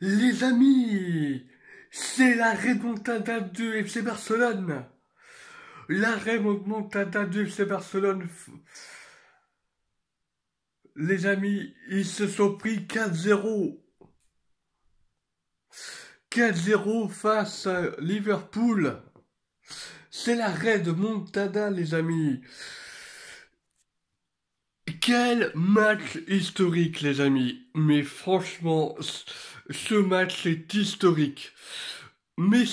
Les amis, c'est la Montada de FC Barcelone. La Montada de FC Barcelone. Les amis, ils se sont pris 4-0. 4-0 face à Liverpool. C'est la Montada, les amis. Quel match historique, les amis. Mais franchement, ce match est historique. Mais,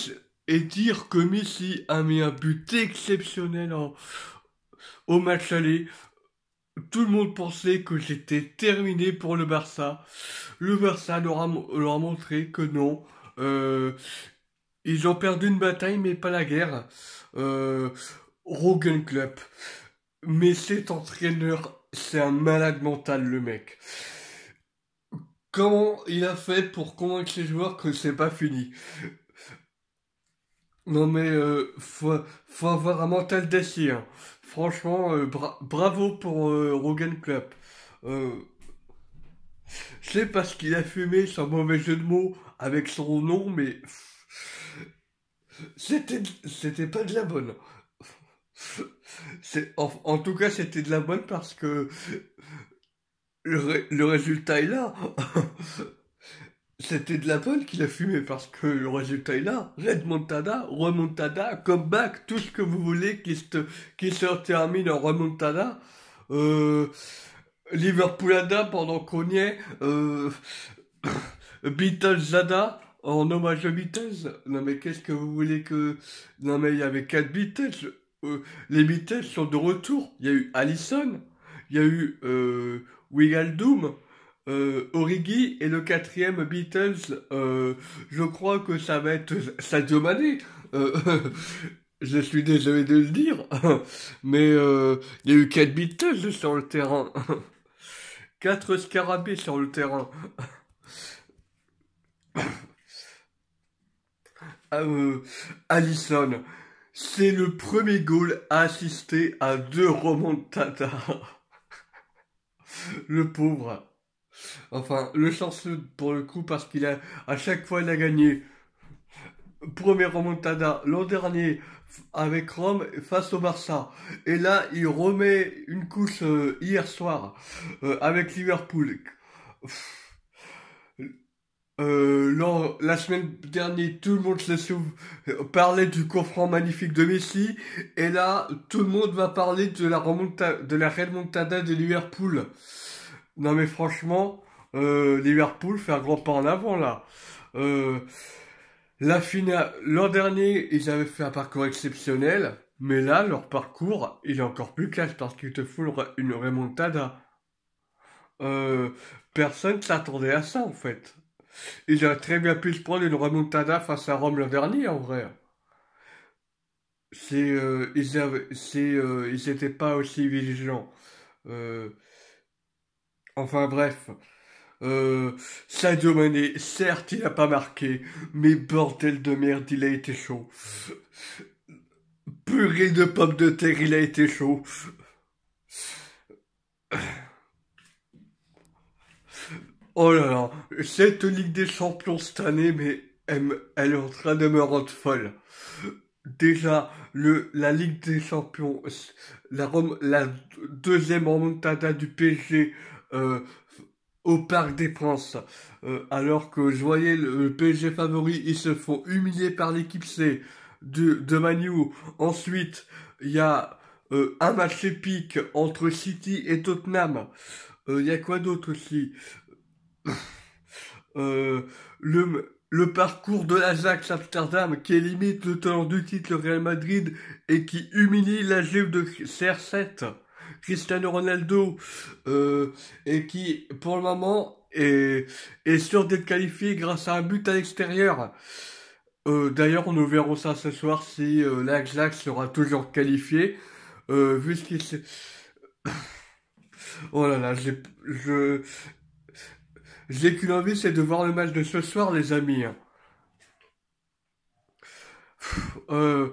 et dire que Messi a mis un but exceptionnel en, au match aller, tout le monde pensait que c'était terminé pour le Barça. Le Barça leur a, montré que non. Euh, ils ont perdu une bataille, mais pas la guerre. Euh, Rogan Club. Mais cet entraîneur c'est un malade mental, le mec. Comment il a fait pour convaincre les joueurs que c'est pas fini Non mais euh, faut, avoir un mental d'acier. Hein. Franchement, euh, bravo pour euh, Rogan Club. c'est parce qu'il a fumé son mauvais jeu de mots avec son nom, mais c'était pas de la bonne. En, en, tout cas, c'était de la bonne parce que le, résultat est là. c'était de la bonne qu'il a fumé parce que le résultat est là. Red Montada, remontada, comeback, tout ce que vous voulez qui se, termine en remontada. Euh, Liverpoolada pendant qu'on y est. Euh, Beatlesada en hommage à Beatles. Non mais qu'est-ce que vous voulez que... Non mais il y avait quatre Beatles. Euh, les Beatles sont de retour. Il y a eu Allison, il y a eu euh, Doom, euh, Origi et le quatrième Beatles. Euh, je crois que ça va être Sadio Mané. je suis désolé de le dire, mais il y a eu quatre Beatles sur le terrain. quatre scarabées sur le terrain. Allison. C'est le premier goal assister à deux remontadas. le pauvre. Enfin, le chanceux pour le coup parce qu'il a à chaque fois il a gagné. Premier remontada l'an dernier avec Rome face au Barça. Et là, il remet une couche euh, hier soir euh, avec Liverpool. Euh, la semaine dernière, tout le monde se euh, parlait du coffre magnifique de Messi, et là, tout le monde va parler de la remontada de Liverpool. Non mais franchement, euh, Liverpool fait un grand pas en avant là. la finale, l'an dernier, ils avaient fait un parcours exceptionnel, mais là, leur parcours, il est encore plus classe parce qu'ils te font une remontada. personne s'attendait à ça en fait. Il a très bien pu se prendre une remontada face à Rome l'an dernier, en vrai. Si euh, ils n'étaient euh, pas aussi vigilants. Euh, enfin bref. Euh, Sadio Mané, certes, il n'a pas marqué, mais bordel de merde, il a été chaud. Purée de pommes de terre, il a été chaud. Oh là là, cette Ligue des Champions cette année, mais elle, est en train de me rendre folle. Déjà, le, la Ligue des Champions, la, Rome, la deuxième remontada du PSG euh, au Parc des Princes, euh, alors que je voyais le, PSG favori, ils se font humilier par l'équipe C de, de Manu. Ensuite, il y a euh, un match épique entre City et Tottenham. Il y a quoi d'autre aussi Euh, le, le parcours de l'Ajax Amsterdam qui limite le tenant du titre Real Madrid et qui humilie la Juve de CR7. Cristiano Ronaldo euh, et qui pour le moment est, est sûr d'être qualifié grâce à un but à l'extérieur. Euh, D'ailleurs, nous verrons ça ce soir si euh, l'Ajax sera toujours qualifié, euh, vu ce qu'il s'est... oh là là, je, j'ai qu'une envie, c'est de voir le match de ce soir, les amis. Euh,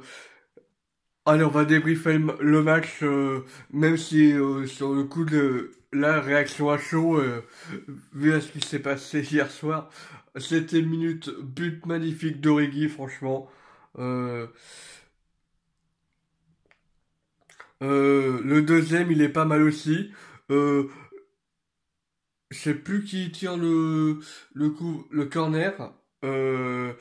allez, on va débriefer le match, euh, même si euh, sur le coup de la réaction à chaud, vu à ce qui s'est passé hier soir, c'était une minute but magnifique d'Origi, franchement. le deuxième, il est pas mal aussi je sais plus qui tire le, le le corner. Euh,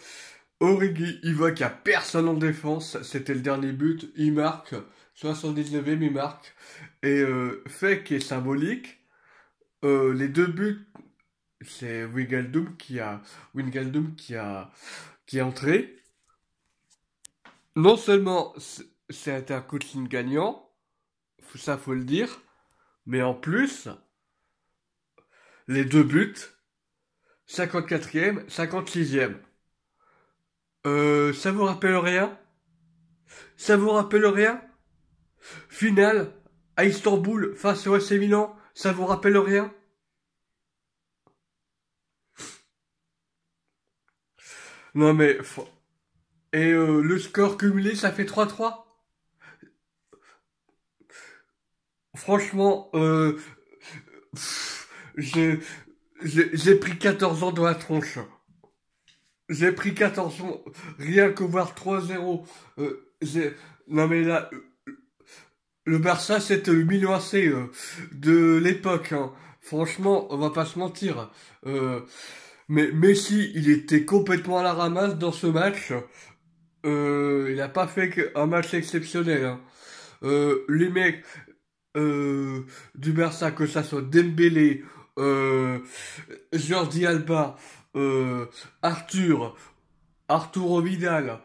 Origi, il voit qu'il n'y a personne en défense. C'était le dernier but. Il marque. 79e, il marque. Et fait qui est symbolique. Euh, les deux buts, c'est Wingaldum qui a, qui a, qui est entré. Non seulement c'est un coaching gagnant, ça faut le dire, mais en plus, les deux buts, 54e, 56e. Euh, ça vous rappelle rien Ça vous rappelle rien Finale à Istanbul face au AC Milan, ça vous rappelle rien Non mais... Et euh, le score cumulé, ça fait 3-3 Franchement, euh... J'ai, pris 14 ans dans la tronche. J'ai pris 14 ans, rien que voir 3-0. Euh, non mais là, euh, le Barça c'était le euh, de l'époque. Hein. Franchement, on va pas se mentir. mais Messi, il était complètement à la ramasse dans ce match. il n'a pas fait un match exceptionnel. Hein. les mecs du Barça, que ça soit Dembélé, euh, Jordi Alba, euh, Arthur, Arturo Vidal,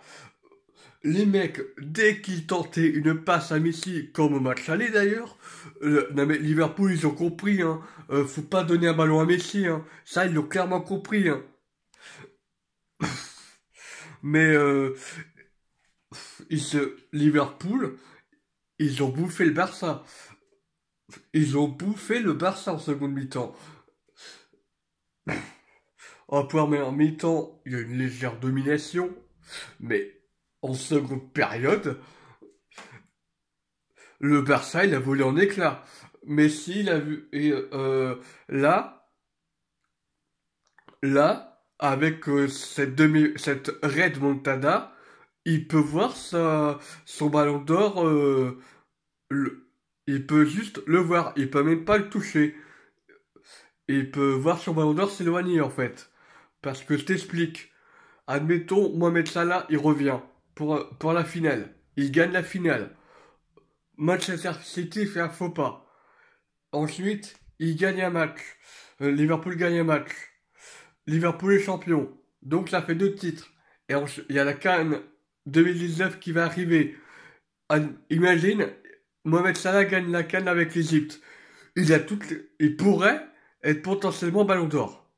les mecs, dès qu'ils tentaient une passe à Messi, comme au match d'ailleurs, euh, Liverpool, ils ont compris, hein, faut pas donner un ballon à Messi, hein. ça, ils l'ont clairement compris. Hein. mais euh, Liverpool, ils ont bouffé le Barça. Ils ont bouffé le Barça en seconde mi-temps. En mi-temps, il y a une légère domination, mais en seconde période, le Barça, il a volé en éclat. Messi, il a vu... Et euh, là, là, avec euh, cette, demi, cette Red Montana, il peut voir son ballon d'or... Euh, le, il peut juste le voir, il peut même pas le toucher. Il peut voir son d'or s'éloigner en fait. Parce que je t'explique. Admettons, Mohamed Salah, il revient pour, pour la finale. Il gagne la finale. Manchester City fait un faux pas. Ensuite, il gagne un match. Euh, Liverpool gagne un match. Liverpool est champion. Donc ça fait deux titres. Et il y a la Cannes 2019 qui va arriver. imagine, Mohamed Salah gagne la canne avec l'Egypte. Il a toutes il pourrait être potentiellement ballon d'or.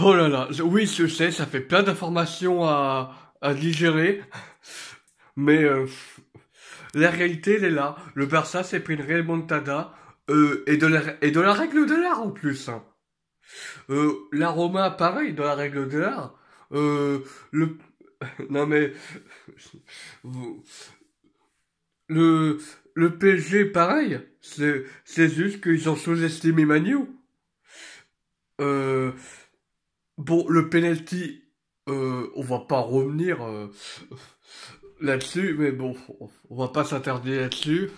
Oh là là, oui, je sais, ça fait plein d'informations à, digérer, mais euh, la réalité, elle est là. Le Barça s'est pris une réelle montada, euh, et, de la, et de la règle de l'art en plus. Hein. Euh, la pareil, dans la règle de l'art. Euh, le non mais le le PSG pareil c'est c'est juste qu'ils ont sous-estimé Manu euh, bon le penalty euh, on va pas revenir euh, là-dessus mais bon on va pas s'interdire là-dessus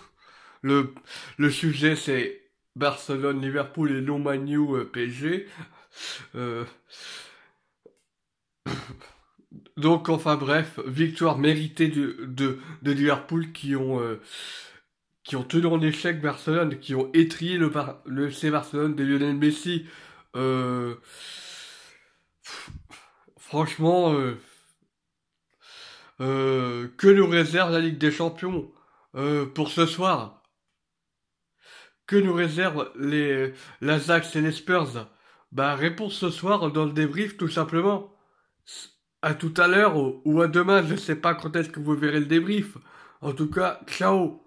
le le sujet c'est Barcelone Liverpool et non Manu PSG euh, donc, enfin bref, victoire méritée de, de, Liverpool qui ont, euh, qui ont tenu en échec Barcelone, qui ont étrié le, le C Barcelone de Lionel Messi. Euh, franchement, euh, que nous réserve la Ligue des Champions pour ce soir Que nous réserve les, Zax et les Spurs Bah, réponse ce soir dans le débrief tout simplement à tout à l'heure ou, à demain. Je ne sais pas quand est-ce que vous verrez le débrief. En tout cas, ciao